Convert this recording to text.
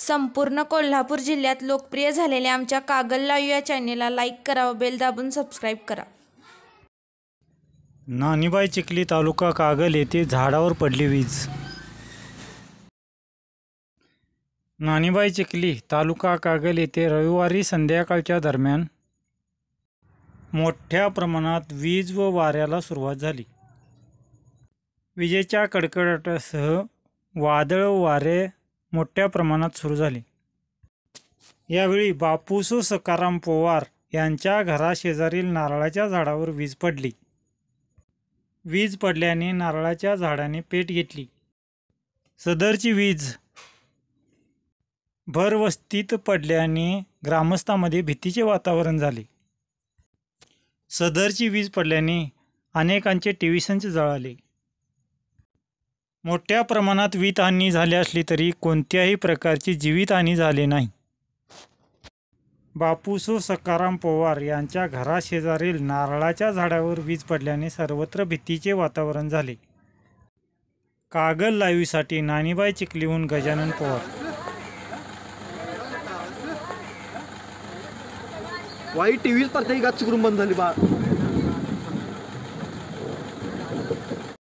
संपूर्ण कोल्हापूर जिल्ह्यात लोकप्रिय झालेल्या आमच्या कागल लाईव्ह या चॅनेलला लाईक करा व बेल दाबून सबस्क्राईब करा नानीबाई चिखली तालुका कागल येथे झाडावर पडली वीज नानीबाई चिखली तालुका कागल येथे रविवारी संध्याकाळच्या दरम्यान मोठ्या प्रमाणात वीज व वाऱ्याला सुरुवात झाली विजेच्या कडकडाटासह वादळ वारे मोठ्या प्रमाणात सुरू झाली यावेळी बापूसो सकाराम पोवार यांच्या घराशेजारील नारळाच्या झाडावर वीज पडली वीज पडल्याने नारळाच्या झाडाने पेट घेतली सदरची वीज भरवस्तीत पडल्याने ग्रामस्थामध्ये भीतीचे वातावरण झाले सदरची वीज पडल्याने अनेकांचे टी व्ही संच जळाले मोठ्या प्रमाणात वीतहानी झाली असली तरी कोणत्याही प्रकारची जीवितहानी झाली नाही बापूसो सकाराम पवार यांच्या घराशेजारील नारळाच्या झाडावर वीज पडल्याने सर्वत्र भीतीचे वातावरण झाले कागल लाईव्हसाठी नानीबाई चिखलीहून गजानन पवार वाईट टी स्पर्धा ही बंद झाली बा